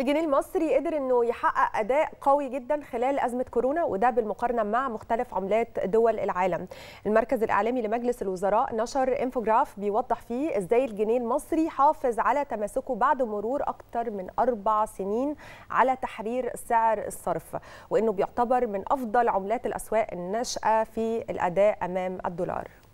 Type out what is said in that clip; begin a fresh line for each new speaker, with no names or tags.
الجنيه المصري قدر انه يحقق اداء قوي جدا خلال ازمه كورونا وده بالمقارنه مع مختلف عملات دول العالم المركز الاعلامي لمجلس الوزراء نشر انفوجراف بيوضح فيه ازاي الجنيه المصري حافظ على تماسكه بعد مرور اكثر من اربع سنين على تحرير سعر الصرف وانه بيعتبر من افضل عملات الاسواق الناشئه في الاداء امام الدولار